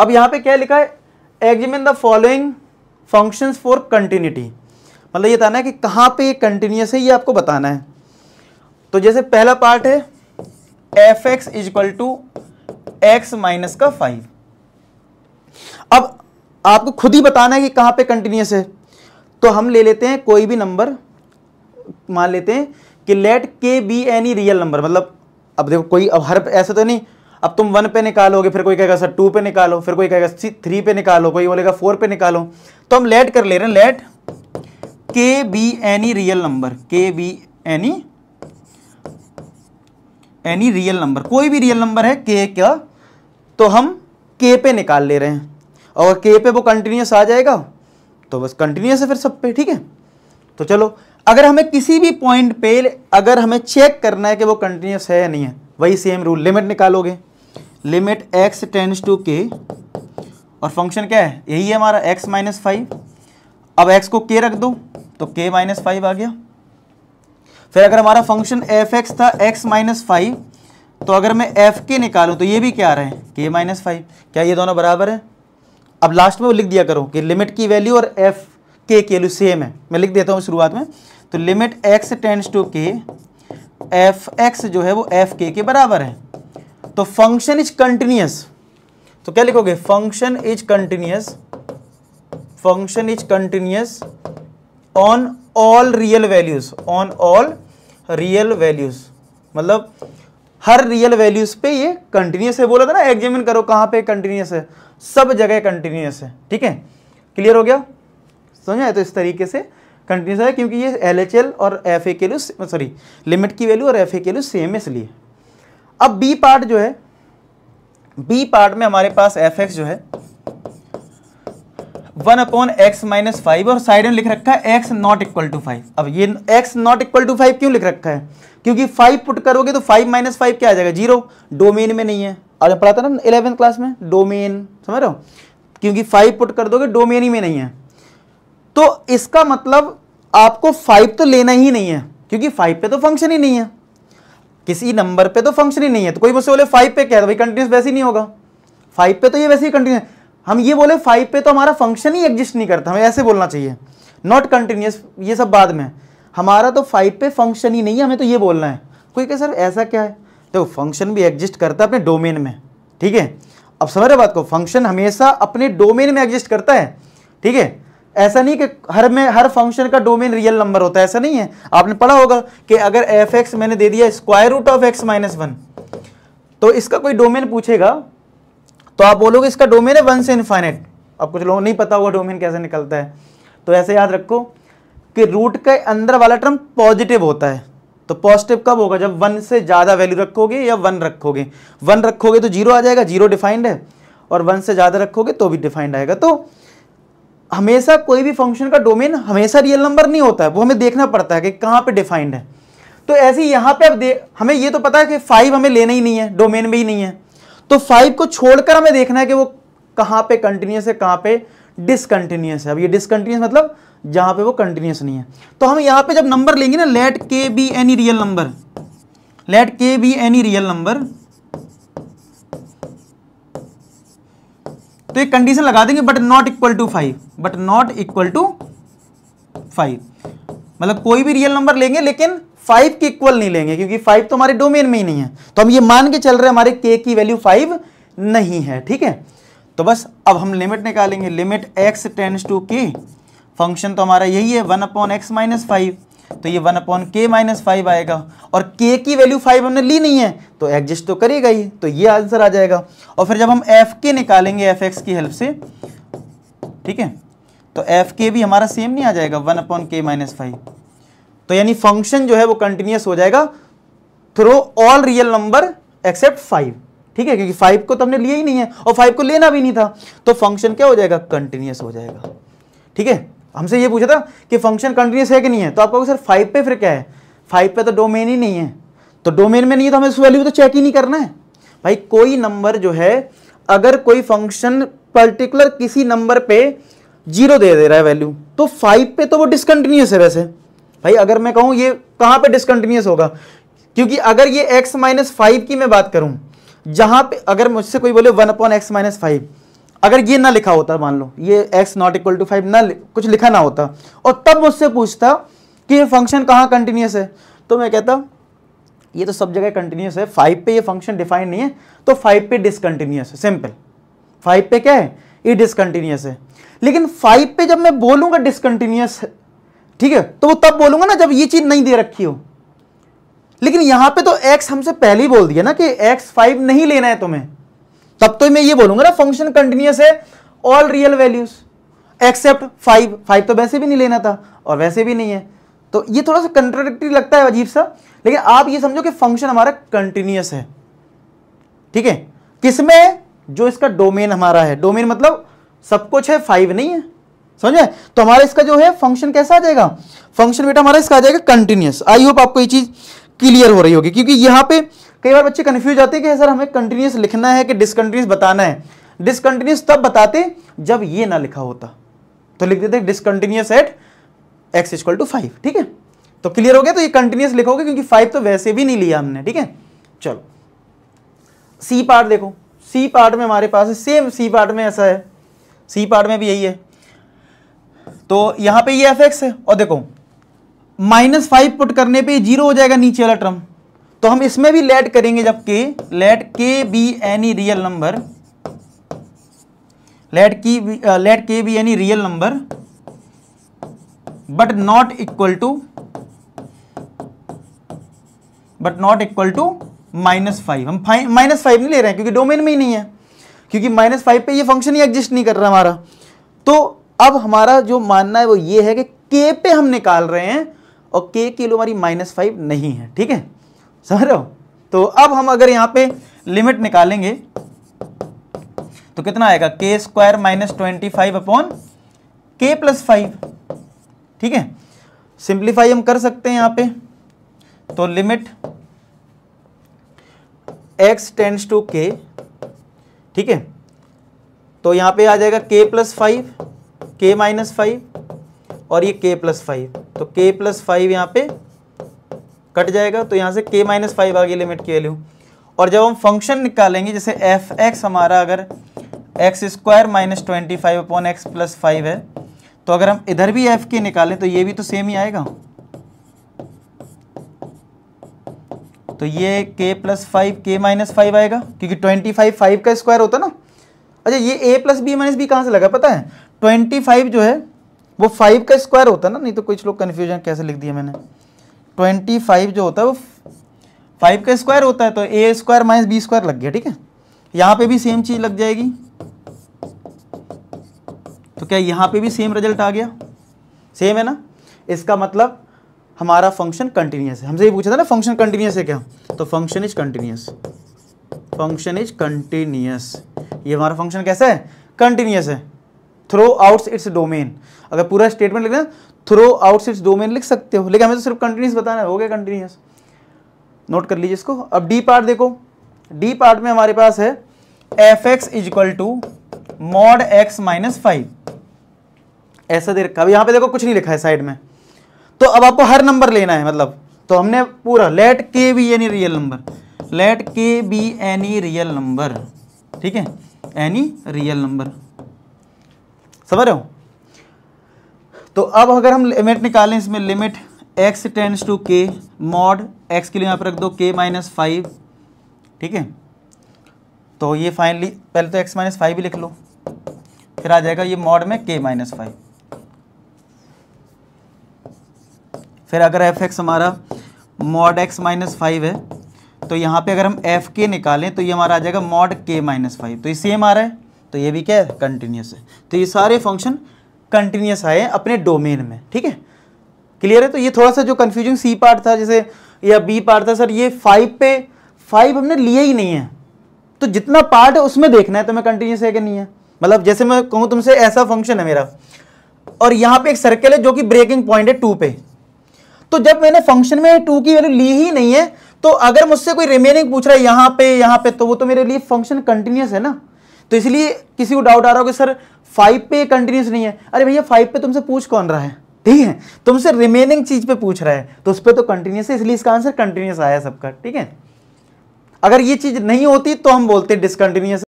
अब यहाँ पे क्या लिखा है examine the following functions for continuity मतलब ये बताना है कि कहाँ पे ये कंटिन्यूस है ये आपको बताना है तो जैसे पहला पार्ट है F x is equal to x minus का फाइव अब आपको खुद ही बताना है कि कहाँ पे कंटिन्यूस है तो हम ले लेते हैं कोई भी नंबर मान लेते हैं कि लेट के बी एनी रियल नंबर मतलब अब देखो कोई अब हर ऐसे तो नहीं अब तुम वन पे निकालोगे फिर कोई कहेगा सर टू पे निकालो फिर कोई कहेगा थ्री पे निकालो कोई बोलेगा फोर पे निकालो तो हम लेट कर ले रहे हैं लेट के be any real number k be any any real number कोई भी रियल नंबर है के क्या तो हम के पे निकाल ले रहे हैं और के पे वो कंटिन्यूस आ जाएगा तो बस कंटिन्यूस है फिर सब पे ठीक है तो चलो अगर हमें किसी भी पॉइंट पे अगर हमें चेक करना है कि वो कंटिन्यूस है या नहीं है वही सेम रूल लिमिट निकालोगे limit x tends to k और फंक्शन क्या है यही है हमारा एक्स माइनस फाइव अब एक्स को के रख दो तो के माइनस फाइव आ गया फिर अगर हमारा फंक्शन एफ एक्स था एक्स माइनस फाइव तो अगर मैं एफ के निकालूं तो ये भी क्या आ रहे हैं के माइनस फाइव क्या ये दोनों बराबर है अब लास्ट में वो लिख दिया करो कि लिमिट की वैल्यू और एफ के की वैल्यू सेम है मैं लिख देता हूँ शुरुआत में तो limit x tends to k f x जो है वो एफ के के बराबर है तो फंक्शन इज कंटिन्यूस तो क्या लिखोगे function is continuous function is continuous on all real values on all real values मतलब हर रियल वैल्यूज पे ये कंटिन्यूस है बोला था ना एग्जामिन करो कहां पे कंटिन्यूस है सब जगह कंटिन्यूस है ठीक है क्लियर हो गया समझा तो इस तरीके से कंटिन्यूस है क्योंकि ये एल और एफ ए के लिए सॉरी लिमिट की वैल्यू और एफ ए के लिए सेम है इसलिए अब बी पार्ट जो है बी पार्ट में हमारे पास एफ एक्स जो है one upon X minus five और साइड में लिख रखा है X not equal to five अब ये X not equal to five क्यों लिख रखा है क्योंकि फाइव पुट करोगे तो फाइव माइनस फाइव क्या आ जाएगा जीरो डोमेन में नहीं है आज पढ़ा ना इलेवेंथ क्लास में डोमेन समझ रहे हो क्योंकि फाइव पुट कर दोगे डोमेन ही में नहीं है तो इसका मतलब आपको फाइव तो लेना ही नहीं है क्योंकि फाइव पे तो फंक्शन ही नहीं है किसी नंबर पे तो फंक्शन ही नहीं है तो कोई मुझसे बोले फाइव पे क्या है भाई कंटिन्यूस वैसे ही नहीं होगा फाइव पे तो ये वैसे ही कंटिन्यू हम ये बोले फाइव पे तो हमारा फंक्शन ही एग्जिस्ट नहीं करता हमें ऐसे बोलना चाहिए नॉट कंटिन्यूस ये सब बाद में हमारा तो फाइव पे फंक्शन ही नहीं है हमें तो ये बोलना है कोई कह सर ऐसा क्या है देखो तो फंक्शन भी एग्जिस्ट करता है अपने डोमेन में ठीक है अब समझ रहे बात को फंक्शन हमेशा अपने डोमेन में एग्जिस्ट करता है ठीक है ऐसा नहीं कि हर में हर फंक्शन का डोमेन रियल नंबर होता है ऐसा नहीं है आपने पढ़ा होगा कि अगर एफ एक्स मैंने दे दिया square root of X minus one तो इसका कोई डोमेन पूछेगा तो आप बोलोगे इसका डोमेन है वन से इन्फाइनेट अब कुछ लोगों नहीं पता होगा डोमेन कैसे निकलता है तो ऐसे याद रखो कि रूट के अंदर वाला टर्म पॉजिटिव होता है तो पॉजिटिव कब होगा जब वन से ज़्यादा वैल्यू रखोगे या वन रखोगे वन रखोगे तो जीरो आ जाएगा जीरो डिफाइंड है और वन से ज़्यादा रखोगे तो भी डिफाइंड आएगा तो हमेशा कोई भी फंक्शन का डोमेन हमेशा रियल नंबर नहीं होता है वो हमें देखना पड़ता है कि कहाँ पे डिफाइंड है तो ऐसे यहाँ पे अब हमें ये तो पता है कि फाइव हमें लेना ही नहीं है डोमेन में ही नहीं है तो फाइव को छोड़कर हमें देखना है कि वो कहाँ पे कंटिन्यूस है कहाँ पे डिसकंटिन्यूस है अब ये डिसकंटिन्यूस मतलब जहाँ पे वो कंटिन्यूस नहीं है तो हम यहाँ पे जब नंबर लेंगे ना लेट के be any real number let के बी एनी रियल नंबर तो एक कंडीशन लगा देंगे but not equal to five but not equal to five मतलब कोई भी रियल नंबर लेंगे लेकिन फाइव के इक्वल नहीं लेंगे क्योंकि फाइव तो हमारे डोमेन में ही नहीं है तो हम ये मान के चल रहे हैं हमारे के की वैल्यू फाइव नहीं है ठीक है तो बस अब हम लिमिट निकालेंगे limit x tends to K function तो हमारा यही है one upon X minus five तो ये one upon K minus five आएगा और के की वैल्यू फाइव हमने ली नहीं है तो एग्जिस्ट तो करेगा ही तो ये आंसर आ जाएगा और फिर जब हम एफ के निकालेंगे एफ एक्स की हेल्प से ठीक है तो एफ के भी हमारा सेम नहीं आ जाएगा one upon K minus five तो यानी फंक्शन जो है वो कंटिन्यूस हो जाएगा through all real number except five ठीक है क्योंकि फाइव को तो हमने लिया ही नहीं है और फाइव को लेना भी नहीं था तो फंक्शन क्या हो जाएगा कंटिन्यूस हो जाएगा ठीक है हमसे ये पूछा था कि फंक्शन कंटिन्यूस है कि नहीं है तो आप कहोगे सर फाइव पे फिर क्या है फाइव पे तो डोमेन ही नहीं है तो डोमेन में नहीं है तो हमें उस वैल्यू तो चेक ही नहीं करना है भाई कोई नंबर जो है अगर कोई फंक्शन पर्टिकुलर किसी नंबर पे जीरो दे दे रहा है वैल्यू तो फाइव पे तो वो डिसकंटिन्यूस है वैसे भाई अगर मैं कहूँ ये कहाँ पे डिसकंटिन्यूस होगा क्योंकि अगर ये एक्स माइनस फाइव की मैं बात करूँ जहाँ पे अगर मुझसे कोई बोले one upon X minus five अगर ये ना लिखा होता मान लो ये X not equal to five ना कुछ लिखा ना होता और तब मुझसे पूछता कि ये फंक्शन कहाँ कंटिन्यूस है तो मैं कहता ये तो सब जगह कंटिन्यूस है फाइव पे ये फंक्शन डिफाइन नहीं है तो फाइव पे डिसकंटिन्यूस है सिंपल फाइव पे क्या है ये डिसकंटिन्यूस है लेकिन फाइव पे जब मैं बोलूंगा डिसकंटिन्यूस ठीक है तो वो तब बोलूंगा ना जब ये चीज नहीं दे रखी हो लेकिन यहां पे तो एक्स हमसे पहले ही बोल दिया ना कि एक्स फाइव नहीं लेना है तुम्हें तब तो मैं ये बोलूंगा ना फंक्शन कंटिन्यूस है all real values except five five तो वैसे भी नहीं लेना था और वैसे भी नहीं है तो ये थोड़ा सा कंट्रोडिक्टी लगता है अजीब सा लेकिन आप ये समझो कि फंक्शन हमारा कंटिन्यूस है ठीक है किसमें जो इसका डोमेन हमारा है डोमेन मतलब सब कुछ है फाइव नहीं है समझे तो हमारा इसका जो है फंक्शन कैसा आ जाएगा फंक्शन बेटा हमारा इसका आ जाएगा कंटिन्यूस आई होप आपको ये चीज क्लियर हो रही होगी क्योंकि यहाँ पे कई बार बच्चे कन्फ्यूज आते हैं कि सर हमें कंटिन्यूस लिखना है कि डिसकंटिन्यूस बताना है डिसकंटिन्यूस तब बताते जब ये ना लिखा होता तो लिख देते discontinuous at X is equal to five ठीक है तो क्लियर हो गया तो ये कंटिन्यूस लिखोगे क्योंकि फाइव तो वैसे भी नहीं लिया हमने ठीक है चलो सी पार्ट देखो सी पार्ट में हमारे पास सेम सी पार्ट में ऐसा है सी पार्ट में भी यही है तो यहाँ पे ये एफ एक्स है और देखो माइनस फाइव पुट करने पे जीरो हो जाएगा नीचे वाला टर्म तो हम इसमें भी लेट करेंगे जबकि लेट के be any real number let की लेट के be any real number but not equal to but not equal to minus five हम माइनस फाइव नहीं ले रहे हैं क्योंकि डोमेन में ही नहीं है क्योंकि माइनस फाइव पर यह फंक्शन ही एग्जिस्ट नहीं कर रहा हमारा तो अब हमारा जो मानना है वो ये है कि के पे हम निकाल रहे हैं और के की वैल्यू हमारी माइनस फाइव नहीं है ठीक है समझ रहे हो तो अब हम अगर यहां पे लिमिट निकालेंगे तो कितना आएगा K square minus twenty five upon K plus five ठीक है सिंप्लीफाई हम कर सकते हैं यहां पे तो limit x tends to k ठीक है तो यहां पे आ जाएगा k plus five K minus five और ये k प्लस फाइव तो k प्लस फाइव यहाँ पे कट जाएगा तो यहाँ से k माइनस फाइव आ गई लिमिट की वैल्यू और जब हम फंक्शन निकालेंगे जैसे एफ एक्स हमारा अगर X square minus twenty five upon X plus five है तो अगर हम इधर भी एफ के निकालें तो ये भी तो सेम ही आएगा तो ये k plus five K minus five आएगा क्योंकि ट्वेंटी फाइव फाइव का स्क्वायर होता ना अच्छा ये a plus B minus B कहाँ से लगा पता है ट्वेंटी फाइव जो है वो फाइव का स्क्वायर होता है ना नहीं तो कुछ लोग कन्फ्यूजन कैसे लिख दिया मैंने ट्वेंटी फाइव जो होता है वो फाइव का स्क्वायर होता है तो A square minus B square लग गया ठीक है यहाँ पे भी सेम चीज़ लग जाएगी तो क्या यहाँ पे भी सेम रिजल्ट आ गया सेम है ना इसका मतलब हमारा फंक्शन कंटिन्यूस है हमसे ये पूछा था ना फंक्शन कंटिन्यूस है क्या तो function is continuous function is continuous ये हमारा फंक्शन कैसा है कंटिन्यूस है थ्रो आउट्स इट्स डोमेन अगर पूरा स्टेटमेंट लिखना थ्रो आउट्स इट्स डोमेन लिख सकते हो लेकिन हमें तो सिर्फ कंटिन्यूस बताना है हो गया कंटिन्यूस नोट कर लीजिए इसको अब डी पार्ट देखो डी पार्ट में हमारे पास है F x is equal to mod X minus five ऐसा दे रखा अब यहां पे देखो कुछ नहीं लिखा है साइड में तो अब आपको हर नंबर लेना है मतलब तो हमने पूरा लेट के be any real number let के बी एनी रियल नंबर ठीक है एनी रियल नंबर समझ रहे हो तो अब अगर हम लिमिट निकालें इसमें limit x tends to k mod x के लिए यहाँ पर रख दो k माइनस फाइव ठीक है तो ये फाइनली पहले तो x माइनस फाइव ही लिख लो फिर आ जाएगा ये मॉड में k माइनस फाइव फिर अगर एफ एक्स हमारा मॉड एक्स माइनस फाइव है तो यहाँ पे अगर हम एफ के निकालें तो ये हमारा आ जाएगा मॉड के माइनस फाइव तो ये सेम आ रहा है तो ये भी क्या है कंटिन्यूस है तो ये सारे फंक्शन कंटिन्यूस आए हैं अपने डोमेन में ठीक है क्लियर है तो ये थोड़ा सा जो कन्फ्यूजिंग सी पार्ट था जैसे या बी पार्ट था सर ये फाइव पे फाइव हमने लिए ही नहीं है तो जितना पार्ट है उसमें देखना है तो मैं कंटिन्यूस है कि नहीं है मतलब जैसे मैं कहूँ तुमसे ऐसा फंक्शन है मेरा और यहाँ पे एक सर्कल है जो कि ब्रेकिंग पॉइंट है टू पे तो जब मैंने फंक्शन में टू की वैल्यू ली ही नहीं है तो अगर मुझसे कोई रिमेनिंग पूछ रहा है यहाँ पे यहाँ पे तो वो तो मेरे लिए फंक्शन कंटिन्यूस है ना तो इसलिए किसी को डाउट आ रहा होगा कि सर फाइव पे कंटिन्यूस नहीं है अरे भैया फाइव पे तुमसे पूछ कौन रहा है ठीक है तुमसे रिमेनिंग चीज पे पूछ रहा है तो उस पर तो कंटिन्यूस है इसलिए इसका आंसर कंटिन्यूस आया सबका ठीक है अगर ये चीज नहीं होती तो हम बोलते डिसकंटिन्यूस